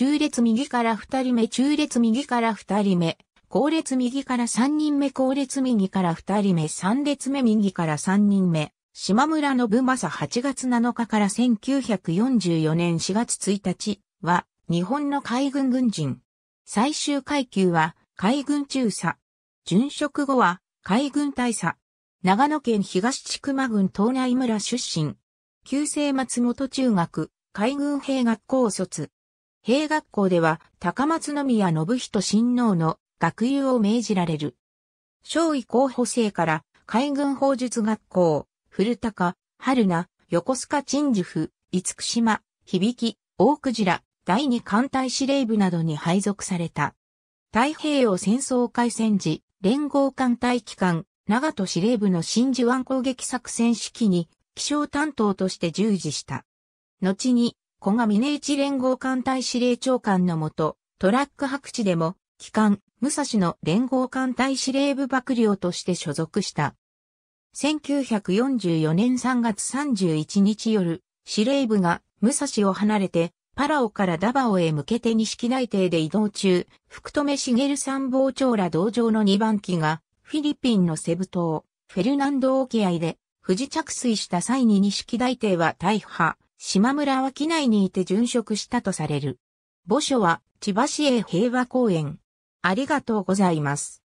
中列右から二人目、中列右から二人目、後列右から三人目、後列右から二人目、三列目右から三人目、島村信政8月7日から1944年4月1日は、日本の海軍軍人。最終階級は、海軍中佐。殉職後は、海軍大佐。長野県東千曲郡東内村出身。旧姓松本中学、海軍兵学校卒。兵学校では高松宮信人親王の学友を命じられる。少尉候補生から海軍法術学校、古高、春名、横須賀鎮守府、厳島、響、大鯨、第二艦隊司令部などに配属された。太平洋戦争開戦時、連合艦隊機関、長門司令部の真珠湾攻撃作戦指揮に、気象担当として従事した。後に、古賀峰一連合艦隊司令長官のもと、トラック白地でも、機関、武蔵の連合艦隊司令部幕僚として所属した。1944年3月31日夜、司令部が武蔵を離れて、パラオからダバオへ向けて錦内帝で移動中、福留茂参謀長ら同乗の2番機が、フィリピンのセブ島、フェルナンド沖合で、不時着水した際に錦大帝は大破、島村は機内にいて殉職したとされる。墓所は千葉市営平和公園。ありがとうございます。